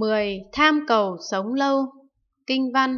10. Tham cầu sống lâu Kinh văn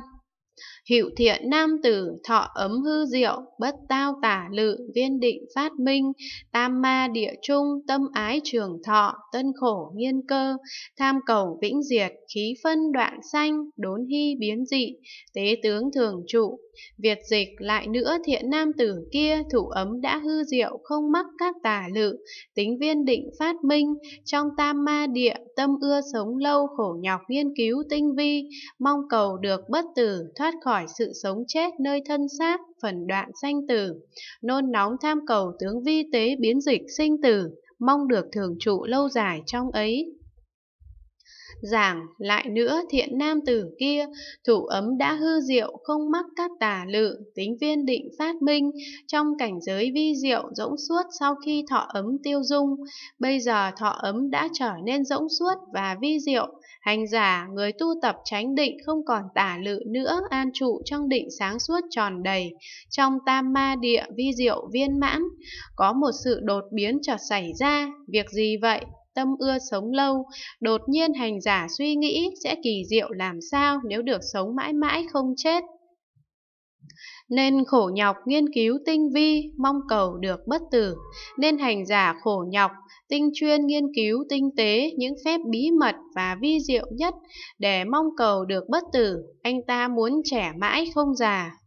hiệu thiện nam tử thọ ấm hư diệu, bất tao tả lự, viên định phát minh, tam ma địa trung, tâm ái trường thọ, tân khổ nghiên cơ, tham cầu vĩnh diệt, khí phân đoạn sanh, đốn hy biến dị, tế tướng thường trụ. Việt dịch lại nữa thiện nam tử kia thủ ấm đã hư diệu không mắc các tà lự, tính viên định phát minh, trong tam ma địa tâm ưa sống lâu khổ nhọc nghiên cứu tinh vi, mong cầu được bất tử thoát thoát khỏi sự sống chết nơi thân xác, phần đoạn sanh tử, nôn nóng tham cầu tướng vi tế biến dịch sinh tử, mong được thường trụ lâu dài trong ấy giảng lại nữa thiện nam tử kia thủ ấm đã hư diệu không mắc các tà lự tính viên định phát minh trong cảnh giới vi diệu rỗng suốt sau khi thọ ấm tiêu dung bây giờ thọ ấm đã trở nên rỗng suốt và vi diệu hành giả người tu tập chánh định không còn tà lự nữa an trụ trong định sáng suốt tròn đầy trong tam ma địa vi diệu viên mãn có một sự đột biến chợt xảy ra việc gì vậy tâm ưa sống lâu, đột nhiên hành giả suy nghĩ sẽ kỳ diệu làm sao nếu được sống mãi mãi không chết. Nên khổ nhọc nghiên cứu tinh vi, mong cầu được bất tử. Nên hành giả khổ nhọc, tinh chuyên nghiên cứu tinh tế những phép bí mật và vi diệu nhất để mong cầu được bất tử. Anh ta muốn trẻ mãi không già,